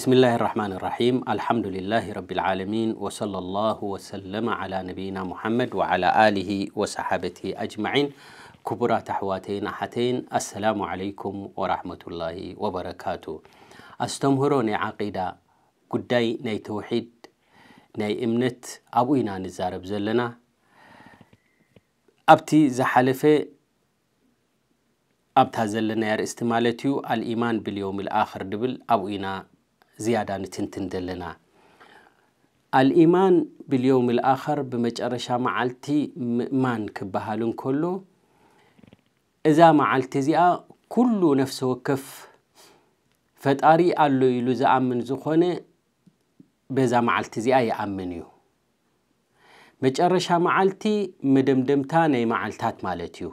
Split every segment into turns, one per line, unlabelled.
بسم الله الرحمن الرحيم الحمد لله رب العالمين وصلى الله وسلم على نبينا محمد وعلى آله وصحابته أجمعين كبرى تحواتين حتين السلام عليكم ورحمة الله وبركاته أستمهرون عقيدة قداي ني توحيد ني إمنت أبوينا نزارب زلنا أبتي زحلفة أبتها زلنا يا استمالتيو الإيمان باليوم الآخر دبل أبوينا زيادة نتنتن دلنا الإيمان باليوم الآخر بمجرشة معالتي مان كبهالون كله إذا معالتي زيا كل نفسه وكف فتاري قالو يلو زا أمن زخوني بزا معالتي زيا يأمنيو مجرشة معالتي مدمدمتاني معالتات مالتيو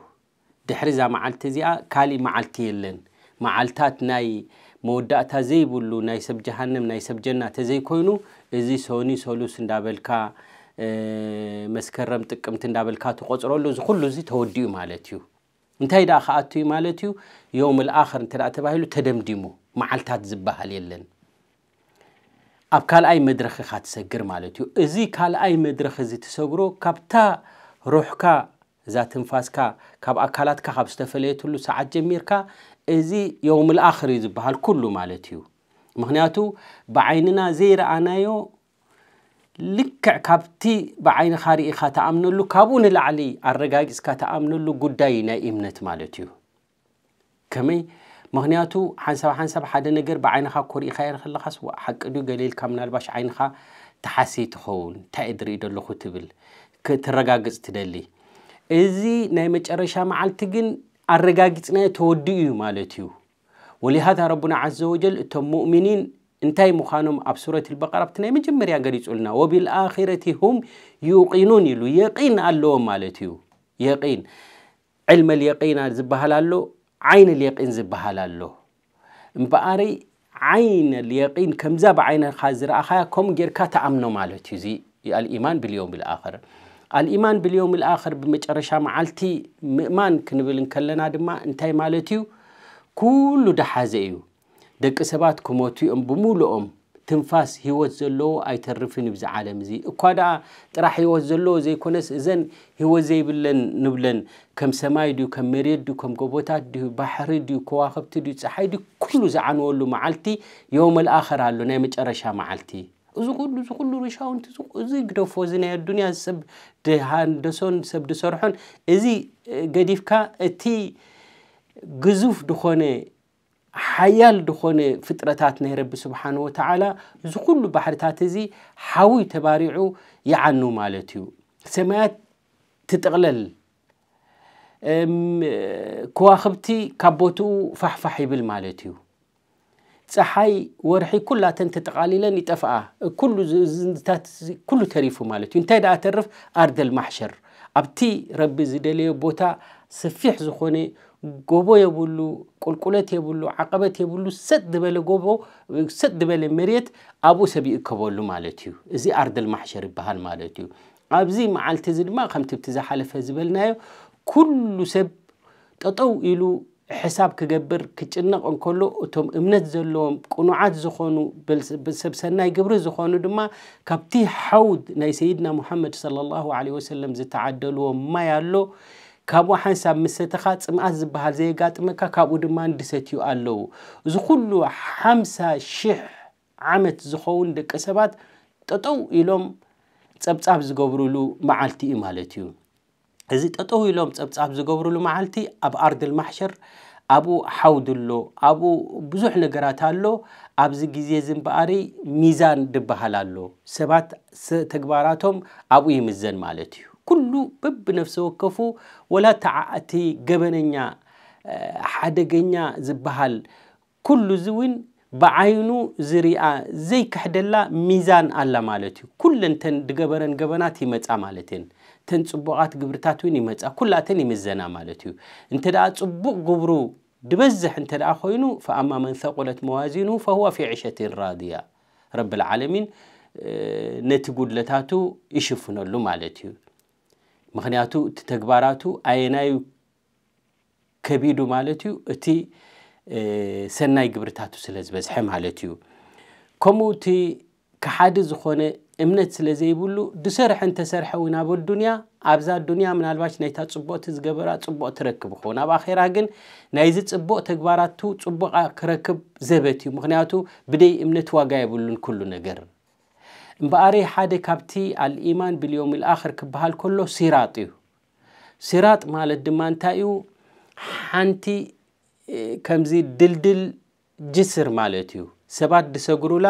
دحري زا معالتي زيا كالي معالتي يلن معالتات ناي መወዳእታ ዘይብሉ ናይ ሰብ ጀሃንም ናይ ሰብ ጀና ተዘይኮይኑ እዚ ሶኒ ሶሉስ እንዳበልካ መስከረም ጥቅምቲ እንዳበልካ ትቆፅረሉ እዚ ኩሉ እዚ ተወዲኡ ማለት እዩ እንታይ ደኣ ከኣት ከኣትዩ ማለት እዩ ዮም ልኣክር እንተ ተባሂሉ ተደምዲሙ መዓልታት ዝበሃል የለን ኣብ ካልኣይ መድረክ ኢካ ትሰግር ማለት እዩ እዚ ካልኣይ መድረክ እዚ ትሰግሮ ካብታ ሩሕካ إذا تنفاس كا كاب أكلات كاب استفليت له ساعة جمير كا إزي يوم الآخر يزبها الكل مالتيو مهنياتو بعيننا زير أنايو لكع كابتي بعين خاري إخا تأمنلو كابون العلي الرقاق إسكا تأمنلو قداينا إمنت مالتيو كمي مهنياتو ሓንሳብ ሓንሳብ ሓደ ነገር ብዓይንኻ ኮሪእካ የ ከለካ ስዋ ሓቂ ድዩ ገሊልካ ምናልባሽ ዓይንኻ ተሓሲ ትኸውን እንታይ እየ ድርኢ ዘለኹ ትብል ክትረጋግፅ ትደሊ إذا نعمة أرشا مع التجن الرجاجتنا توديو مالتيو ولهذا ربنا عز وجل تم مؤمنين انتهي مخانم أبصرة البقرة بتنعي من جمر يقريس قلنا وبالآخرة هم يوقنون يلو يقين اللهم مالتيو يقين علم اليقين زبها لالو عين اليقين زبها لالو مباري عين اليقين كم زاب عين الخازر أخايا كم جركات أمنو مالتيو زي الإيمان باليوم بالآخر الإيمان باليوم الآخر بمجرشة معالتي مؤمن كنبل كلنا دما انتاي مالتيو كل ده حازيو دك سبات كموتي أم بمولهم تنفاس هيوت زلو أي ترفني بز عالم زي قدا ترى هيوت زلو زي كونس إذن هيوت زي بلن نبلن كم سماي ديو كم مريد ديو كم قبوتات ديو بحر ديو كواكب ديو تسحي ديو كل زعان ولو معالتي يوم الآخر هالو نامج أرشا معالتي እዚ ኩሉ እዚ ኩሉ ርሻውንቲ እዚ ግደፎ እዚ ናይ ኣዱንያ ሰብ ድሃንደሶን ሰብ ድሰርሖን እዚ ገዲፍካ እቲ ግዙፍ ድኾነ ሓያል ድኾነ ፍጥረታት ናይ ረቢ ስብሓን ወተዓላ እዚ ኩሉ ባሕርታት እዚ ሓዊ ተባሪዑ ይዓኑ ማለት እዩ ሰማያት ትጥቕለል ከዋኽብቲ ካብ ቦትኡ ፋሕፋሕ ይብል ማለት እዩ ፀሓይ ወርሒ ኩላተን ተጠቃሊለን ይጠፍኣ ኩሉ ተሪፉ ማለት እዩ እንታይ ደኣ ተርፍ ኣርደል ማሕሸር ኣብቲ ረቢ ዝደለዮ ቦታ ሰፊሕ ዝኾነ ጎቦ የብሉ ቁልቁለት የብሉ ዓቐበት የብሉ ሰጥ ዝበለ ጎቦ ሰጥ ዝበለ መሬት ኣብኡ ሰብ ይእከበሉ ማለት እዩ እዚ ኣርደል ማሕሸር ይበሃል ማለት እዩ ኣብዚ መዓልቲ እዚ ድማ ከምቲ ብቲ ዝሓለፈ ዝበልናዮ ኩሉ ሰብ ጠጠው ኢሉ ሕሳብ ክገብር ክጭነቕ እንከሎ እቶም እምነት ዘለዎም ቅኑዓት ዝኾኑ ሰብ ሰናይ ግብሪ ዝኾኑ ድማ ካብቲ ሓውድ ናይ ሰይድና ሙሓመድ ለ ላሁ ለ ወሰለም ዝተዓደልዎ ማይ ኣሎ ካብኡ ሓንሳብ ምሰተኻ ፅምኣት ዝበሃል ዘየጋጥመካ ካብኡ ድማ ንድሰትዩ ኣለዉ እዚ ኩሉ ሓምሳ ሽሕ ዓመት ዝኸውን ደቂ ሰባት ጠጠው ኢሎም ፀብጻብ ዝገብርሉ መዓልቲ እዩ ማለት እዩ እዚ ጠጠው ኢሎም ፀብፃብ ዝገብርሉ መዓልቲ ኣብ ኣርድል ማሕሸር ኣብኡ ሓውድ ኣሎ ኣብኡ ብዙሕ ነገራት ኣሎ ኣብዚ ግዜ እዚ እምበኣሪ ሚዛን ድበሃል ኣሎ ሰባት ተግባራቶም ኣብኡ ይምዘን ማለት እዩ ኩሉ በብ ነፍሲ ወከፉ ወላ ተዓእቲ ገበነኛ ሓደገኛ ዝበሃል ኩሉ እዚ እውን ብዓይኑ ዝርኣ ዘይክሕደላ ሚዛን ኣላ ማለት እዩ ኩለንተን ድገበረን ገበናት ይመፃ ማለት እየን እተን ፅቡቓት ግብርታት እውን ይመፃ ኩላተን ይምዘና ማለት እዩ እንተ ደኣ ፅቡቕ ግብሩ ድበዝሕ እንተ ደኣ ኮይኑ ፈኣማ መን ተቁለት መዋዚኑ ፈሁወ ፊ ዕሸትን ራድያ ረብ ልዓለሚን ነቲ ጉድለታቱ ይሽፍነሉ ማለት እዩ ምክንያቱ እቲ ተግባራቱ ኣየናዩ ከቢዱ ማለት እዩ እቲ ሰናይ ግብርታቱ ስለ ዝበዝሐ ማለት እዩ ከምኡ እቲ ካሓደ ዝኾነ እምነት ስለ ዘይብሉ ድሰርሐ እንተሰርሐ እውን ኣብ ኣዱንያ ኣብዛ ኣዱንያ ምናልባሽ ናይታ ፅቡቅቲ ዝገበራ ፅቡቅ ትረክብ ይኹ ኣብ ኣኼራ ግን ናይዚ ፅቡቅ ተግባራቱ ፅቡቃ ክረክብ ዘበት እዩ ምክንያቱ ብደይ እምነት ዋጋ የብሉን ኩሉ ነገር እምበኣረይ ሓደ ካብቲ ኣልኢማን ብልዮም ልኣክር ክበሃል ከሎ ሲራጥ እዩ ሲራጥ ማለት ድማ እንታይ እዩ ሓንቲ ከምዚ ድልድል ጅስር ማለት እዩ ሰባት ድሰግሩላ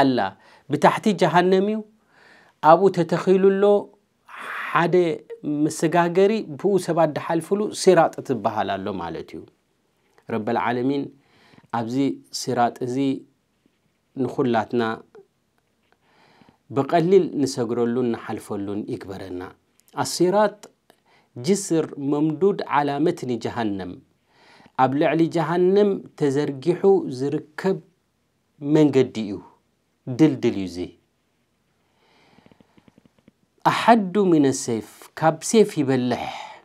ኣላ ብታሕቲ ጀሃንም እዩ ኣብኡ ተተኺሉሎ ሓደ መሰጋገሪ ብኡ ሰባት ድሓልፍሉ ሲራጥ ትበሃል ኣሎ ማለት እዩ ረብልዓለሚን ኣብዚ ሲራጥ እዚ ንኩላትና ብቐሊል ንሰግረሉን ንሓልፈሉን ይግበረና ኣሲራጥ ጅስር መምዱድ ዓላ መትኒ ኣብ ልዕሊ ጀሃንም ተዘርጊሑ ዝርከብ መንገዲ እዩ دلدل يزي أحد من السيف كاب سيف يبلح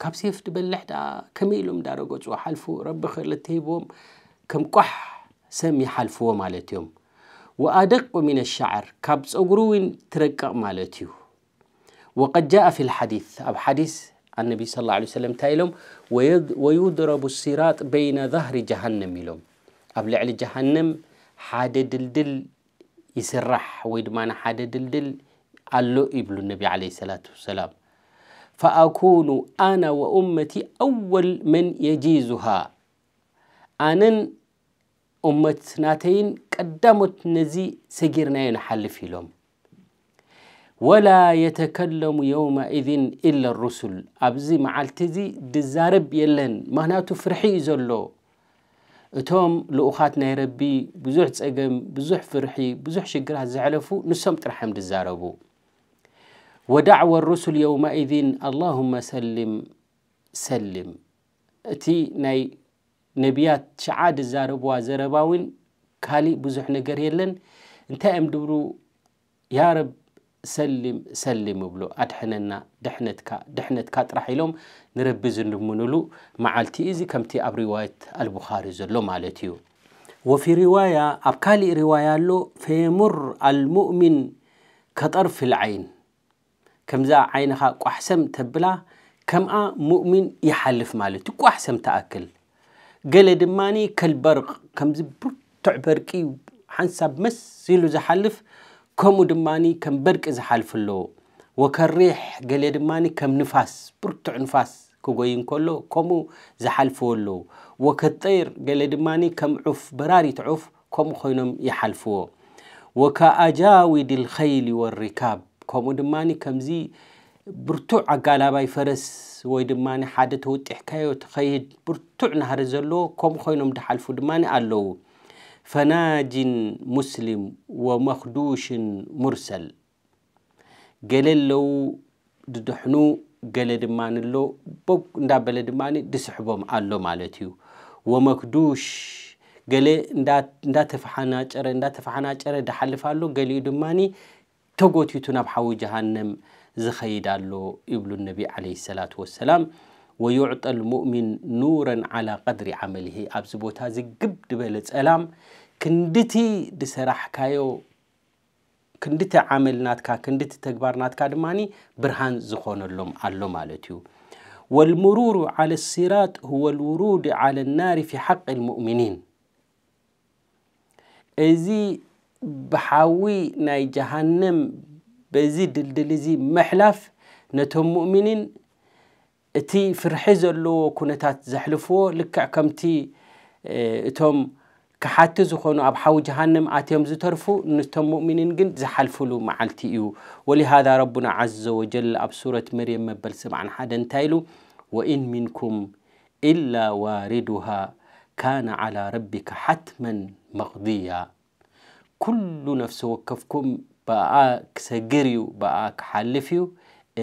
كاب سيف تبلح دا كميلوم دارو قوش وحلفو رب خلتيبوم كم كح سمي حلفو مالتيوم وأدق من الشعر كاب سوغروين ترك مالتيو وقد جاء في الحديث أب حديث النبي صلى الله عليه وسلم تايلوم ويضرب السيرات بين ظهر جهنم يلوم أب لعل جهنم ሓደ ድልድል ይስራሕ ወይ ድማ ሓደ ድልድል ኣሎ ይብሉ ነቢ ለ ሰላት ወሰላም ፈኣኩኑ ኣነ ወኡመቲ ኣወል መን የጂዙሃ ኣነን እመት ናተይን ቀዳሞት ነዚ ሰጊርናዮ ንሓልፍ ኢሎም ወላ የተከለሙ የውማኢዝን ኢላ ሩሱል ኣብዚ መዓልቲ እዚ ድዛረብ የለን ምክንያቱ ፍርሒ እዩ ዘሎ እቶም ልኡኻት ናይ ረቢ ብዙሕ ፀገም ብዙሕ ፍርሒ ብዙሕ ሽግራት ዝሓለፉ ንሶም ጥራሕም ድዛረቡ ወዳዕወ ሩሱል የውማኢዝን ኣላሁመ ሰልም ሰልም እቲ ናይ ነቢያት ሸዓ ድዛረብዋ ዘረባ እውን ካልእ ብዙሕ ነገር የለን እንታይ እዮም ድብሉ ያ ረብ سلم سلم بلو أدحننا دحنتك دحنتك ترحيلهم نربز منولو مع التئزي كمتي أب رواية البخاري زلو مالتيو وفي رواية أبكالي رواية لو فيمر المؤمن كطرف العين كم زا عينها كوحسم تبلا كم آ مؤمن يحلف مالتي كوحسم تأكل قلد ماني كالبرق كمزي برتع برقي حنساب مس يلو زحلف حلف ከምኡ ድማኒ ከም በድቂ ዝሓልፍ ኣለዎ ወከሪሕ ገሌ ድማኒ ከም ንፋስ ብርቱዕ ንፋስ ክጎይ እንከሎ ከምኡ ዝሓልፍዎ ኣለዉ ወከጠይር ገሌ ድማኒ ከም ዑፍ በራሪት ዑፍ ከምኡ ኮይኖም ይሓልፍዎ ወከኣጃዊድ ልኸይሊ ወሪካብ ከምኡ ድማኒ ከምዚ ብርቱዕ ኣጋላባይ ፈረስ ወይ ድማ ሓደ ተወጢሕካዮ ትኸይድ ብርቱዕ ናሃሪ ዘለዎ ከምኡ ኮይኖም ድሓልፉ ድማ ኣለዉ ፈናጂን ሙስሊም ወመክዱሽን ሙርሰል ገለ ኣለው ድድሕኑ ገለ ድማ ኣሎ ቦብ እንዳበለ ድማ ድስሕቦም ኣሎ ማለት እዩ ወመክዱሽ ገለ እንዳተፈሓናጨረ እንዳተፈሓናጨረ ዳሓልፍ ኣሎ ገሊኡ ድማኒ ተጎቲቱ ናብ ሓዊ ጀሃንም ዝኸይድ ኣሎ ይብሉ ነቢ ዓለ ሰላት ወሰላም ويعطى المؤمن نورا على قدر عمله أبز بوتا زقب دبل سلام كندتي دسرح كايو كندتي عمل ناتكا كندتي تكبار ناتكا دماني برهان زخون اللوم اللوم على والمرور على السيرات هو الورود على النار في حق المؤمنين ازي بحاوي ناي جهنم بزيد دلدل زي محلف نتهم مؤمنين እቲ ፍርሒ ዘለዎ ኩነታት ዘሕልፍዎ ልክዕ ከምቲ እቶም ክሓቲ ዝኾኑ ኣብ ሓዊ ጀሃንም ኣትዮም ዝተርፉ ንቶም ሙእሚኒን ግን ዝሓልፍሉ መዓልቲ እዩ ወሊሃذ ረቡና ዓዘ ወጀል ኣብ ሱረት መርየም መበል 71 እንታይ ኢሉ ወኢን ሚንኩም ኢላ ዋሪድሃ ካነ ዓላ ረቢካ ሓትመን መቕድያ ኩሉ ነፍሲ ወከፍኩም በኣ ክሰግር እዩ በኣ ክሓልፍ እዩ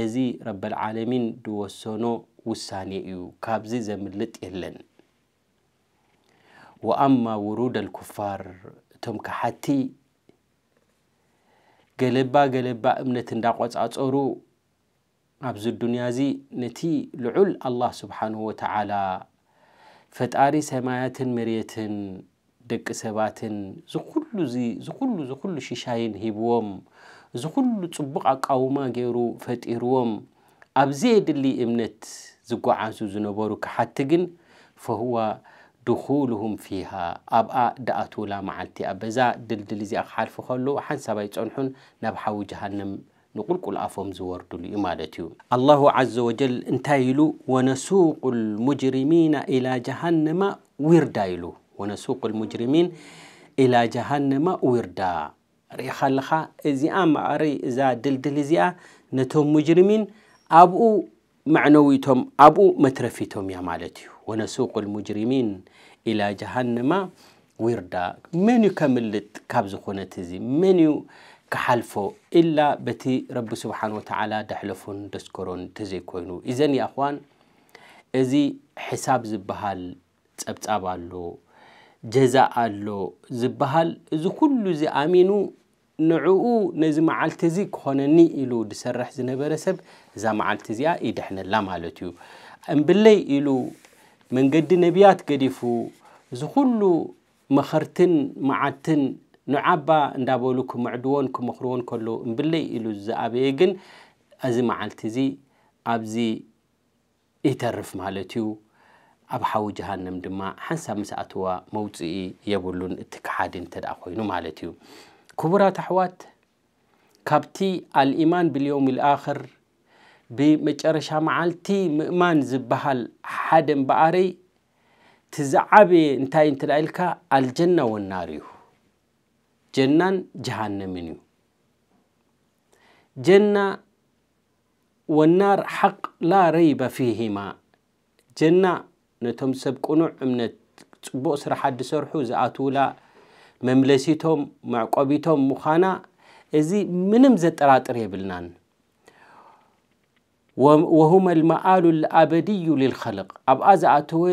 እዚ ረበልዓለሚን ድወሰኖ ውሳኔ እዩ ካብዚ ዘምልጥ የለን ወኣማ ውሩድ ልኩፋር እቶም ካሓቲ ገለባ ገለባ እምነት እንዳቆፃፀሩ ኣብዚ ዱንያ እዚ ነቲ ልዑል ኣላህ ስብሓን ወተዓላ ፈጣሪ ሰማያትን መሬትን ደቂ ሰባትን ዝኩሉ ዝኩሉ ዝኩሉ ሽሻይን ሂብዎም እዚ ኩሉ ፅቡቕ ኣቃውማ ገይሩ ፈጢርዎም ኣብ ዘየድሊ እምነት ዝጓዓዙ ዝነበሩ ክሓቲ ግን ፈሁዋ ድኹልሁም ፊሃ ኣብኣ ደኣትውላ መዓልቲ እያ በዛ ድልድል እዚኣ ክሓልፉ ከለዉ ሓንሳብ ኣይፀንሑን ናብ ሓዊ ጀሃንም ንቁልቁል ኣፎም ዝወርድሉ እዩ ማለት እዩ ኣላሁ ዘ ወጀል እንታይ ኢሉ ወነሱቁ ልሙጅሪሚና ኢላ ጀሃንማ ዊርዳ ኢሉ ወነሱቁ ልሙጅሪሚን ኢላ ጀሃንማ ዊርዳ ሪኢኻ ኣለኻ እዚኣ ማዕሪ እዛ ድልድል እዚኣ ነቶም ሙጅርሚን ኣብኡ ማዕነዊቶም ኣብኡ መትረፊቶም እያ ማለት እዩ ወነሱቁ ልሙጅሪሚን ኢላ ጀሃንማ ዊርዳ መን እዩ ከምልጥ ካብ ዝኾነት እዚ መን እዩ ክሓልፎ ኢላ በቲ ረቢ ስብሓን ወተዓላ ደሕለፉን ደስከሮን ተዘይኮይኑ እዘን ያ እኽዋን እዚ ሕሳብ ዝበሃል ፀብጻብ ኣሎ ጀዛ ኣሎ ዝበሃል እዚ ኩሉ እዚ ኣሚኑ ንዕኡ ነዚ መዓልቲ እዚ ክኾነኒ ኢሉ ዝሰርሕ ዝነበረ ሰብ እዛ መዓልቲ እዚኣ ይድሕነላ ማለት እዩ እምብለይ ኢሉ መንገዲ ነቢያት ገዲፉ እዚ ኩሉ መኸርትን መዓልትን ንዓባ እንዳበሉ ክምዕድዎን ክመኽርዎን ከሎ እምብለይ ኢሉ ዝኣበየ ግን እዚ መዓልቲ እዚ ኣብዚ ይተርፍ ማለት እዩ ኣብ ሓዊ ጀሃንም ድማ ሓንሳብ ምስኣትዋ መውፅኢ የብሉን እቲ ክሓዲ እንተ ደኣ ኮይኑ ማለት እዩ ክቡራት ኣሕዋት ካብቲ ኣልኢማን ብልዮም ልኣኽር ብመጨረሻ መዓልቲ ምእማን ዝበሃል ሓደ እምበኣረይ ቲዝዓበየ እንታይ እንትዳ ኢልካ ኣልጀና ወናር እዩ ጀናን ጀሃነምን እዩ ጀና ወናር ሓቅ ላ ረይበ ፊሂማ ጀና ነቶም ሰብ ቅኑዕ እምነት ፅቡቕ ስራሕ ዲ ሰርሑ ዝኣትውላ መምለሲቶም መዕቆቢቶም ምዃና እዚ ምንም ዘጠራጥር የብልናን ወሁመ ልመኣሉ ልኣበድዩ ልልኸልቅ ኣብኣ ዝኣተወ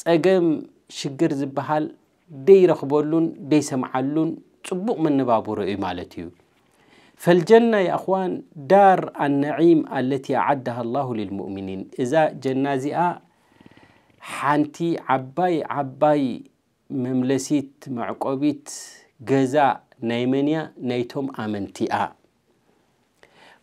ፀገም ሽግር ዝበሃል ደይረኽበሉን ደይሰምዓሉን ፅቡቕ መነባብሮ እዩ ማለት እዩ ፈልጀና የእኽዋን ዳር ኣነዒም ኣለቲ ኣዓዳሃ ላሁ ልልሙእሚኒን እዛ ጀና እዚኣ ሓንቲ ዓባይ ዓባይ مملسيت معقوبيت جزاء نيمنيا نيتم امنتيا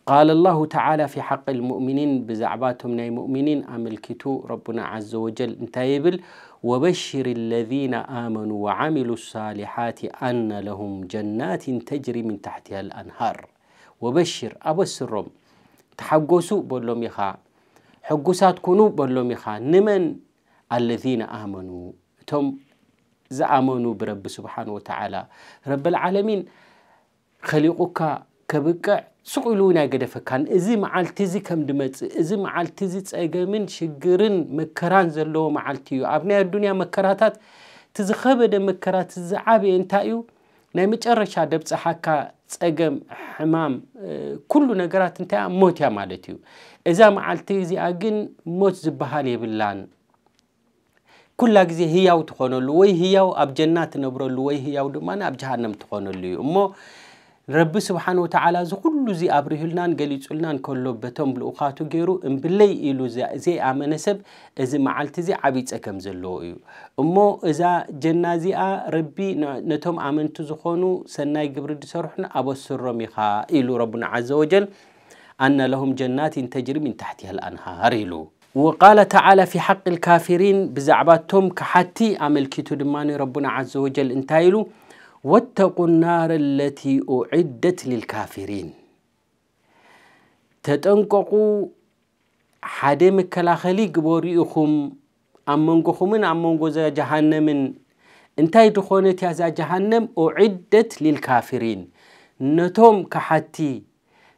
قال الله تعالى في حق المؤمنين بزعباتهم ناي مؤمنين أملكتو ربنا عز وجل انتايبل وبشر الذين آمنوا وعملوا الصالحات أن لهم جنات تجري من تحتها الأنهار وبشر أبو السرم تحقوسوا بلوم يخا حقوسات كنوا بلوم يخا نمن الذين آمنوا توم ዝኣመኑ ብረቢ ስብሓን ወተዓላ ረብልዓለሚን ከሊቑካ ከብቅዕ ስቕ ኢሉ እውን ኣይገደፈካን እዚ መዓልቲ እዚ ከም ድመፅእ እዚ መዓልቲ እዚ ፀገምን ሽግርን መከራን ዘለዎ መዓልቲ እዩ ኣብ ናይ ኣዱንያ መከራታት እቲ ዝኸበደ መከራት ዝዓበየ እንታይ እዩ ናይ መጨረሻ ደብፅሓካ ፀገም ሕማም ኩሉ ነገራት እንታይ ሞት እያ ማለት እዩ እዛ መዓልቲ እዚኣ ግን ሞት ዝበሃል የብላን ኩላ ግዜ ህያው ትኾነሉ ወይ ህያው ኣብ ጀና ትነብረሉ ወይ ህያው ድማ ኣብ ጀሃንም ትኾነሉ እዩ እሞ ረቢ ስብሓን ወተዓላ እዚ ኩሉ እዚ ኣብሪሁልናን ገሊፁልናን ከሎ በቶም ልኡኻቱ ገይሩ እምብለይ ኢሉ ዘይኣመነ ሰብ እዚ መዓልቲ እዚ ዓብዪ ፀገም ዘለዎ እዩ እሞ እዛ ጀና እዚኣ ረቢ ነቶም ኣመንቲ ዝኾኑ ሰናይ ግብሪ ድሰርሑን ኣበስሮም ኢኻ ኢሉ ረቡና ዓዘ ወጀል ኣነ ለሁም ጀናትን ተጅሪ ምን ታሕትያ ልኣንሃር ኢሉ وقال تعالى في حق الكافرين بزعباتهم كحتي أملكت دماني ربنا عز وجل انتايلو واتقوا النار التي أعدت للكافرين تتنققوا حدي قبوريخم قبوريكم أمنقكم أمنقو زي جهنم انتاي دخونت يا زي جهنم أعدت للكافرين نتوم كحتي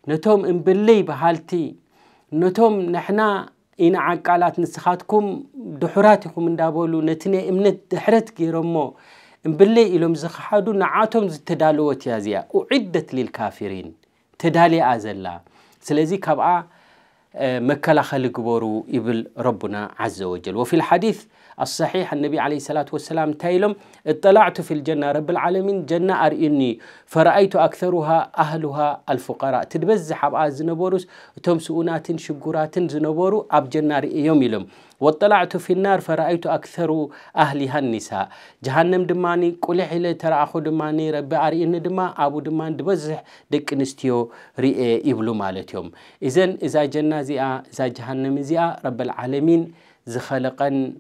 نتوم انبلي بهالتي نتوم نحنا إن ቃላት ንስኻትኩም ድሑራት ኢኹም እንዳበሉ ነቲ ናይ እምነት ድሕረት ገይሮሞ እምብለይ ኢሎም ዝኸሓዱ ንዓቶም ዝተዳልወት እያ እዚያ ኡዕደት ልልካፊሪን ተዳልያ ዘላ ስለዚ ካብኣ مكلا خلق بورو إبل ربنا عز وجل وفي الحديث الصحيح النبي عليه الصلاة والسلام تايلم اطلعت في الجنة رب العالمين جنة أرئني فرأيت أكثرها أهلها الفقراء تدبز أبعاد زنبوروس تمسؤونات شقورات زنبورو أب جنة رئيهم يلم واطلعت في النار فرأيت أكثر أهلها النساء جهنم دماني كل حيلة ترى أخو دماني ربي رب إن دما أبو دمان دبزح دك نستيو رئي إبلو مالتهم إذن إذا جنة زيئة إذا جهنم زيئة رب العالمين زخلقا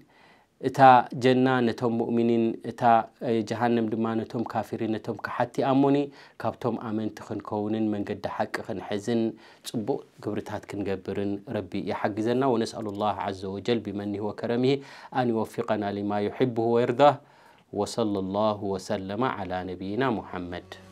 إتا جنة نتوم مؤمنين إتا جهنم دما نتوم كافرين نتوم كحتي أموني كابتوم آمن تخن كونن من قد حق خن حزن تبو قبرتات كن قبرن ربي يحقزنا ونسأل الله عز وجل بمن هو كرمه أن يوفقنا لما يحبه ويرضاه وصلى الله وسلم على نبينا محمد